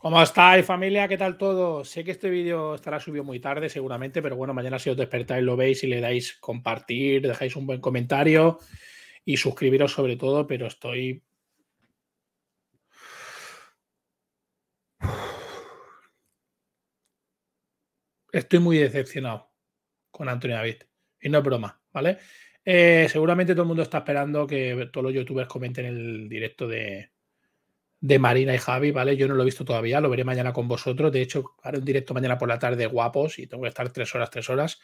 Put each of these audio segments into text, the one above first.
¿Cómo estáis, familia? ¿Qué tal todo? Sé que este vídeo estará subido muy tarde, seguramente, pero bueno, mañana si os despertáis lo veis y le dais compartir, dejáis un buen comentario y suscribiros sobre todo, pero estoy. Estoy muy decepcionado con Antonio David. Y no es broma, ¿vale? Eh, seguramente todo el mundo está esperando que todos los youtubers comenten el directo de, de Marina y Javi, ¿vale? Yo no lo he visto todavía, lo veré mañana con vosotros. De hecho, haré un directo mañana por la tarde guapos y tengo que estar tres horas, tres horas.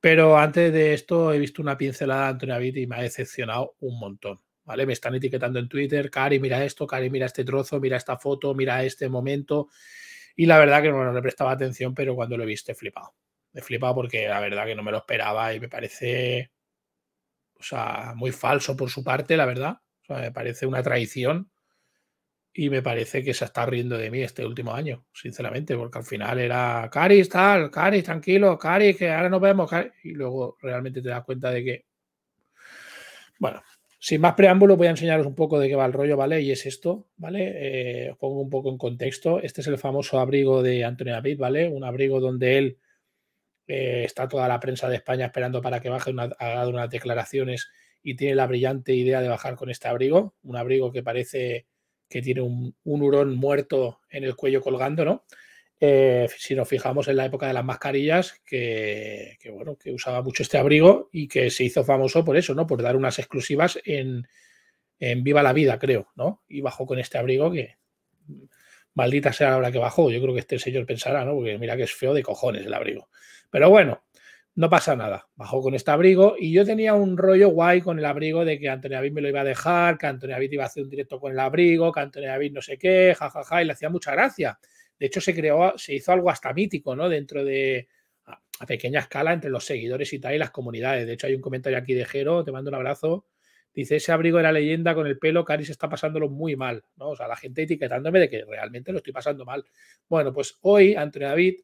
Pero antes de esto he visto una pincelada de Antonio Vitti y me ha decepcionado un montón, ¿vale? Me están etiquetando en Twitter, Cari, mira esto, Cari, mira este trozo, mira esta foto, mira este momento. Y la verdad que no, le prestaba atención, pero cuando lo he visto he flipado. he flipado porque la verdad que no me lo esperaba y me parece, o sea, muy falso por su parte, la verdad. O sea, me parece una traición y me parece que se está riendo de mí este último año, sinceramente, porque al final era Cari, tal, Cari, tranquilo, Cari, que ahora nos vemos, Cari. y luego realmente te das cuenta de que, bueno, sin más preámbulos, voy a enseñaros un poco de qué va el rollo, ¿vale? Y es esto, ¿vale? Eh, os pongo un poco en contexto, este es el famoso abrigo de Antonio David, ¿vale? Un abrigo donde él eh, está toda la prensa de España esperando para que baje, una, unas declaraciones y tiene la brillante idea de bajar con este abrigo, un abrigo que parece que tiene un, hurón muerto en el cuello colgando, ¿no? Eh, si nos fijamos en la época de las mascarillas, que, bueno, que usaba mucho este abrigo y que se hizo famoso por eso, ¿no? Por dar unas exclusivas en, en Viva la Vida, creo, ¿no? Y bajó con este abrigo que maldita sea la hora que bajó. Yo creo que este señor pensará, ¿no? Porque mira que es feo de cojones el abrigo. Pero bueno, no pasa nada. Bajó con este abrigo y yo tenía un rollo guay con el abrigo de que Antonio David me lo iba a dejar, que Antonio David iba a hacer un directo con el abrigo, que Antonio David no sé qué, jajaja, y le hacía mucha gracia. De hecho, se creó, se hizo algo hasta mítico, ¿no? Dentro de a, pequeña escala entre los seguidores y tal y las comunidades. De hecho, hay un comentario aquí de Jero, te mando un abrazo. Dice, ese abrigo era leyenda con el pelo, Caris está pasándolo muy mal, ¿no? O sea, la gente etiquetándome de que realmente lo estoy pasando mal. Bueno, pues hoy Antonio David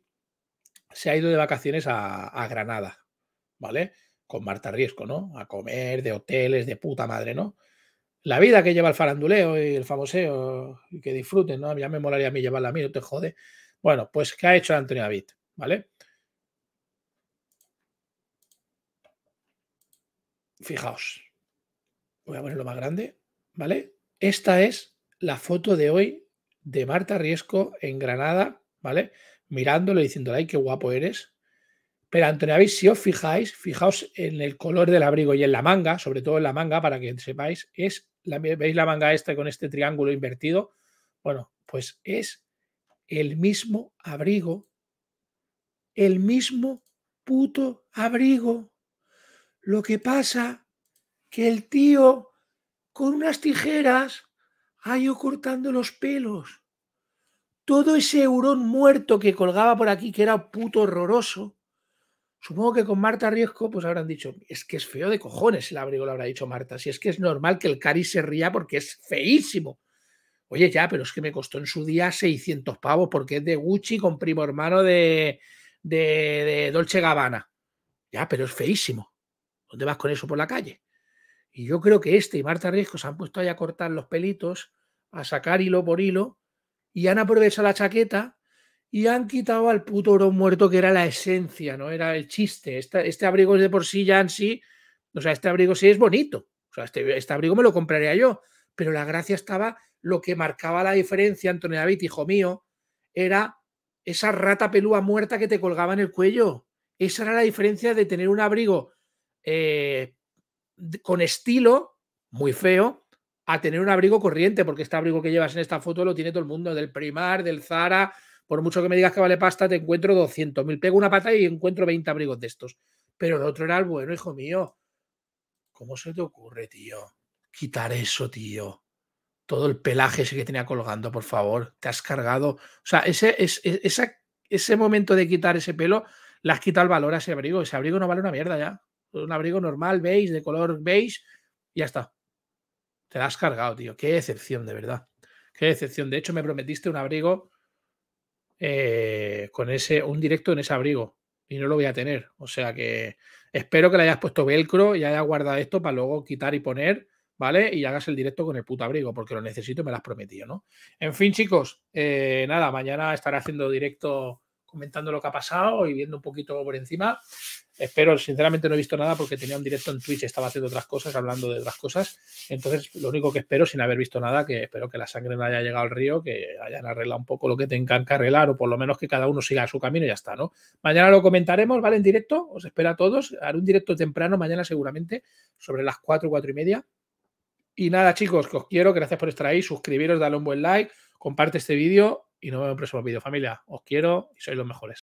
se ha ido de vacaciones a, Granada, ¿vale? Con Marta Riesco, ¿no? A comer, de hoteles, de puta madre, ¿no? la vida que lleva el faranduleo y el famoseo y que disfruten, ¿no? Ya me molaría a mí llevarla a mí, no te jode. Bueno, pues ¿qué ha hecho Antonio David? ¿Vale? Fijaos. Voy a ponerlo más grande, ¿vale? Esta es la foto de hoy de Marta Riesco en Granada, ¿vale? mirándolo y diciéndole, ay, qué guapo eres. Pero Antonio si os fijáis, fijaos en el color del abrigo y en la manga, sobre todo en la manga, para que sepáis, es la, ¿veis la manga esta con este triángulo invertido? Bueno, pues es el mismo abrigo, el mismo puto abrigo. Lo que pasa que el tío con unas tijeras ha ido cortando los pelos todo ese eurón muerto que colgaba por aquí, que era puto horroroso, supongo que con Marta Riesco, pues habrán dicho, es que es feo de cojones el abrigo, lo habrá dicho Marta, si es que es normal que el Cari se ría porque es feísimo. Oye, ya, pero es que me costó en su día 600 pavos porque es de Gucci con primo hermano de, de, de Dolce Gabbana. Ya, pero es feísimo. ¿Dónde vas con eso por la calle? Y yo creo que este y Marta Riesco se han puesto ahí a cortar los pelitos, a sacar hilo por hilo, y han aprovechado la chaqueta y han quitado al puto oro muerto que era la esencia, ¿no? Era el chiste. Este, este abrigo de por sí ya en sí, o sea, este abrigo sí es bonito. O sea, este, este, abrigo me lo compraría yo. Pero la gracia estaba, lo que marcaba la diferencia, Antonio David, hijo mío, era esa rata pelúa muerta que te colgaba en el cuello. Esa era la diferencia de tener un abrigo eh, con estilo, muy feo, a tener un abrigo corriente, porque este abrigo que llevas en esta foto lo tiene todo el mundo, del Primar, del Zara, por mucho que me digas que vale pasta, te encuentro 200.000, pego una pata y encuentro 20 abrigos de estos. Pero el otro era el bueno, hijo mío. ¿Cómo se te ocurre, tío? Quitar eso, tío. Todo el pelaje ese que tenía colgando, por favor. Te has cargado. O sea, ese, ese, ese momento de quitar ese pelo, le has quitado el valor a ese abrigo. Ese abrigo no vale una mierda ya. Un abrigo normal, beige, de color beige, y ya está. Te la has cargado, tío. Qué decepción, de verdad. Qué decepción. De hecho, me prometiste un abrigo eh, con ese, un directo en ese abrigo. Y no lo voy a tener. O sea que espero que le hayas puesto velcro y hayas guardado esto para luego quitar y poner, ¿vale? Y hagas el directo con el puto abrigo, porque lo necesito y me lo has prometido, ¿no? En fin, chicos, eh, nada, mañana estaré haciendo directo comentando lo que ha pasado y viendo un poquito por encima. Espero, sinceramente no he visto nada porque tenía un directo en Twitch, estaba haciendo otras cosas, hablando de otras cosas. Entonces, lo único que espero, sin haber visto nada, que espero que la sangre no haya llegado al río, que hayan arreglado un poco lo que tengan que arreglar o por lo menos que cada uno siga su camino y ya está, ¿no? Mañana lo comentaremos, ¿vale? En directo, os espero a todos. Haré un directo temprano mañana seguramente, sobre las 4, 4 y media. Y nada, chicos, que os quiero, gracias por estar ahí, suscribiros, darle un buen like, comparte este vídeo y nos vemos en el próximo vídeo, familia. Os quiero y sois los mejores.